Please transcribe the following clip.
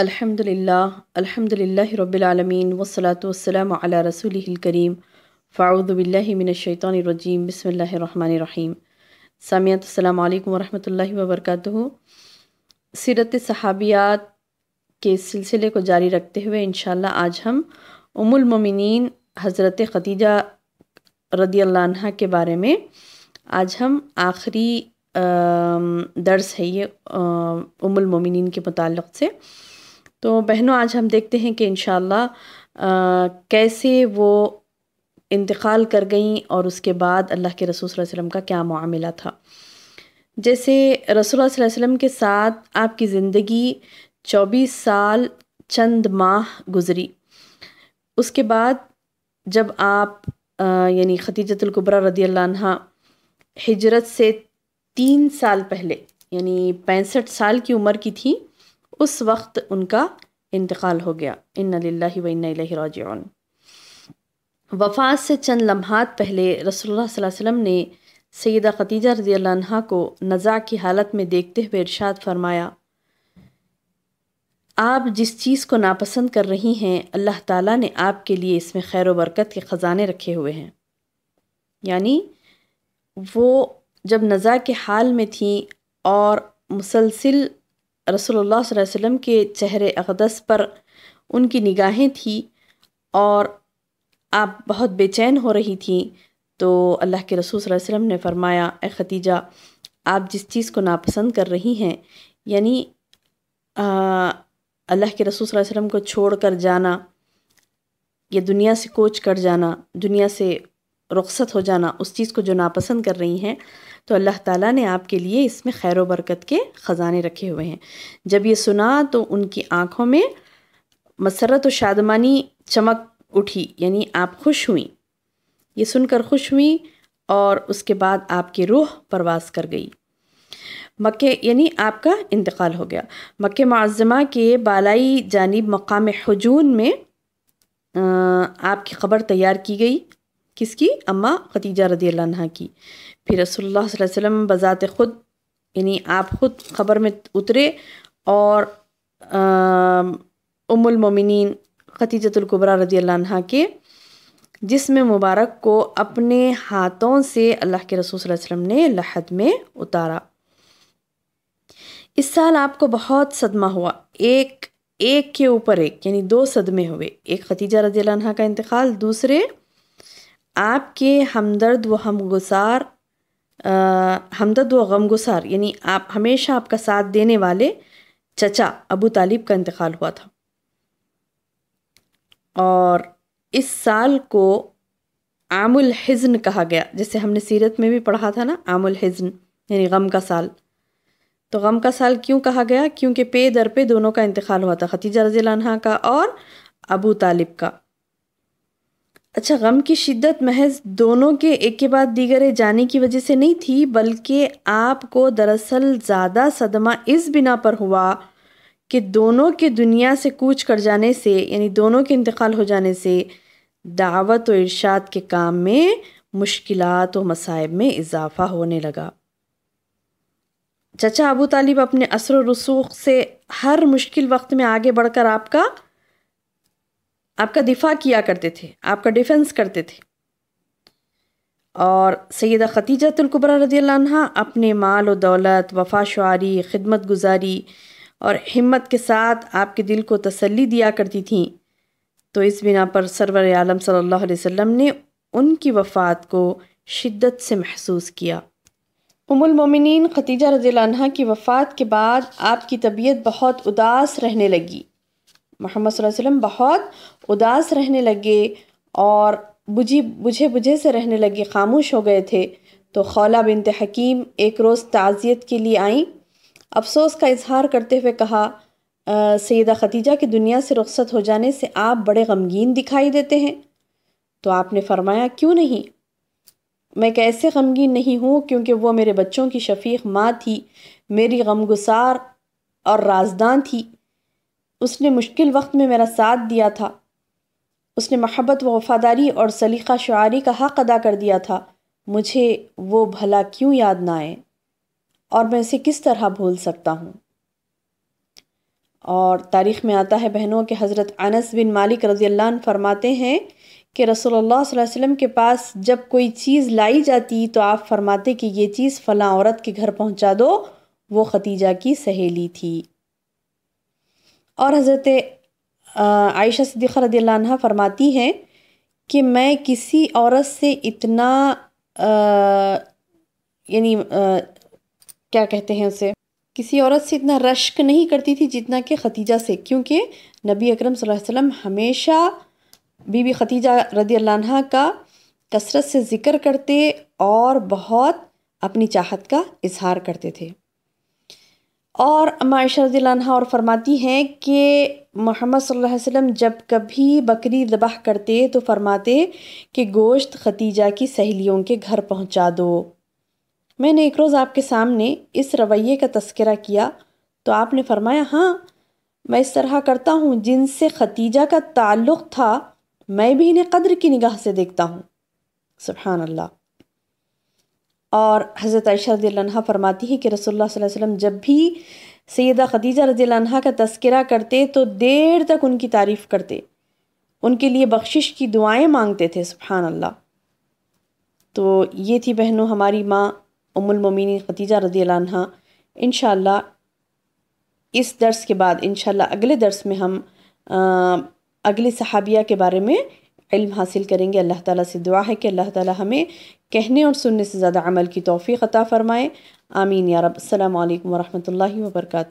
अल्हम्दुलिल्लाह अल्हम्दुलिल्लाह रब्बिलालमीन वस्सलातु वस्सलामु अला रसूलिहिल करीम फ़ाऊदु बिल्लाहि मिनश्शैतानिर्रजीम बिस्मिल्लाहिर्रहमानिर्रहीम सामियात अस्सलाम वालेकुम वरहमतुल्लाहि सीरत सहाबियात के सिलसिले को जारी रखते हुए इंशाल्लाह आज हम उमुल मोमिनीन हज़रत खदीजा रदी के बारे में आज हम आखिरी दर्स है ये उमुलमिन मोमिनीन के मुतल से तो बहनों आज हम देखते हैं कि इन कैसे वो इंतकाल कर गई और उसके बाद अल्लाह के रसूल वसम का क्या मामला था जैसे रसूल वसम के साथ आपकी ज़िंदगी 24 साल चंद माह गुज़री उसके बाद जब आप यानी खतीजतुल्कुबरा रदी अल्लाह हिजरत से तीन साल पहले यानी पैंसठ साल की उम्र की थी उस वक्त उनका इंतकाल हो गया इन लाला वफात से चंद लम्हात पहले रसोल्ला वसम ने सैदा खतीजा रजी को नज़ा की हालत में देखते हुए इरशाद फरमाया आप जिस चीज़ को नापसंद कर रही हैं अल्लाह ताला ने आपके लिए इसमें खैर वरकत बरकत के ख़जाने रखे हुए हैं यानी वो जब नज़ा के हाल में थी और मुसलसिल रसोल्ला वसम के चेहरे अकदस पर उनकी निगाहें थी और आप बहुत बेचैन हो रही थी तो अल्लाह के रसूल वसम ने फरमाया ख़तीजा आप जिस चीज़ को नापसंद कर रही हैं यानी अल्लाह के रसूल वसम को छोड़ कर जाना या दुनिया से कोच कर जाना दुनिया से रुखसत हो जाना उस चीज़ को जो नापसंद कर रही हैं तो अल्लाह ताला ने आपके लिए इसमें खैर व बरकत के ख़ज़ाने रखे हुए हैं जब ये सुना तो उनकी आँखों में मसरत व शादमानी चमक उठी यानी आप खुश हुई ये सुनकर खुश हुई और उसके बाद आपकी रूह परवास कर गई मक्के यानी आपका इंतकाल हो गया मक्के मुआज़मा के बालाई जानिब मकाम हजून में आपकी ख़बर तैयार की गई किसकी अम्मा खतीजा रदी अल्लाह की फिर रसोल्ला वसम बज़ात ख़ुद यानी आप ख़ुद ख़बर में उतरे और उमुलमिन खतीजतुल्कुबरा रदी अल्लाह के जिसमें मुबारक को अपने हाथों से अल्लाह के रसूल वसम ने लहद में उतारा इस साल आपको बहुत सदमा हुआ एक एक के ऊपर एक यानी दो सदमे हुए एक खतीजा रजी का इंतकाल दूसरे आपके हमदर्द व हमगुसार हमदर्द व गमगुसार यानी आप हमेशा आपका साथ देने वाले चचा अबू तालिब का इंतकाल हुआ था और इस साल को आमुल हिज़न कहा गया जैसे हमने सीरत में भी पढ़ा था ना आमुल हिज़न यानी गम का साल तो गम का साल क्यों कहा गया क्योंकि पे दर पे दोनों का इंतकाल हुआ था खतीजा रजीला का और अबू तालिब का अच्छा गम की शिद्दत महज दोनों के एक के बाद दीगरे जाने की वजह से नहीं थी बल्कि आपको दरअसल ज़्यादा सदमा इस बिना पर हुआ कि दोनों के दुनिया से कूच कर जाने से यानी दोनों के इंतकाल हो जाने से दावत और इर्शाद के काम में मुश्किल व मसाइब में इजाफा होने लगा चचा अबू तालिब अपने असर रसूख से हर मुश्किल वक्त में आगे बढ़कर आपका आपका दिफा किया करते थे आपका डिफेंस करते थे और सैदा ख़तीजतुल्कुबरा रदी अपने माल व दौलत शुरी खिदमत गुजारी और हिम्मत के साथ आपके दिल को तसल्ली दिया करती थी तो इस बिना पर सरवर आलम सल्लल्लाहु वम ने उनकी वफ़ात को शिद्दत से महसूस किया उमुलमोमिन ख़तीजा रज़ी की वफ़ात के बाद आपकी तबीयत बहुत उदास रहने लगी मोहम्मद वसल्लम बहुत उदास रहने लगे और बुझी बुझे बुझे से रहने लगे खामोश हो गए थे तो खौला बिनत हकीम एक रोज़ ताज़ियत के लिए आईं अफसोस का इजहार करते हुए कहा सैदा खतीजा की दुनिया से रुखसत हो जाने से आप बड़े गमगीन दिखाई देते हैं तो आपने फरमाया क्यों नहीं मैं कैसे गमगीन नहीं हूँ क्योंकि वो मेरे बच्चों की शफीक माँ थी मेरी गमगुसार और राजदान थी उसने मुश्किल वक्त में मेरा साथ दिया था उसने महब्बत व वफ़ादारी और सलीका शुआरी का हक़ अदा कर दिया था मुझे वो भला क्यों याद ना आए और मैं इसे किस तरह भूल सकता हूँ और तारीख़ में आता है बहनों के हज़रत अनस बिन मालिक रज़ी फरमाते हैं कि रसोल्ला वसम के पास जब कोई चीज़ लाई जाती तो आप फरमाते कि ये चीज़ फ़लाँ औरत के घर पहुँचा दो वो खतीजा की सहेली थी और हज़रत आयशा सिद्दीक़ रदी अल्लाह फरमाती हैं कि मैं किसी औरत से इतना यानी क्या कहते हैं उसे किसी औरत से इतना रश्क नहीं करती थी जितना कि खतीजा से क्योंकि नबी अकरम वसल्लम हमेशा बीबी खतीजा रदी अल्लाह का कसरत से ज़िक्र करते और बहुत अपनी चाहत का इजहार करते थे और माशा दिलाना और फरमाती हैं कि मोहम्मद सल्लल्लाहु अलैहि वसल्लम जब कभी बकरी दबाह करते तो फरमाते कि गोश्त खतीजा की सहेलियों के घर पहुंचा दो मैंने एक रोज़ आपके सामने इस रवैये का तस्करा किया तो आपने फरमाया हाँ मैं इस तरह करता हूँ जिनसे खतीजा का ताल्लुक़ था मैं भी इन्हें कदर की निगाह से देखता हूँ सुबहानल्ला और हज़रत आयशा रजी फरमाती है कि रसोल्ला वसम जब भी सैदा खदीजा रजील्हा का तस्करा करते तो देर तक उनकी तारीफ़ करते उनके लिए बख्शिश की दुआएं मांगते थे सुबहान अल्लाह तो ये थी बहनों हमारी माँ उमुलमोमिन खदीजा रजी इन इस दर्स के बाद इन अगले दर्स में हम आ, अगली सहाबिया के बारे में इल्म हासिल करेंगे अल्लाह ताला से दुआ है कि अल्लाह ताला हमें कहने और सुनने से ज़्यादा अमल की तोफ़ी अता फ़रमाएँ आमीन या रब अल्लाम वरहमल वर्का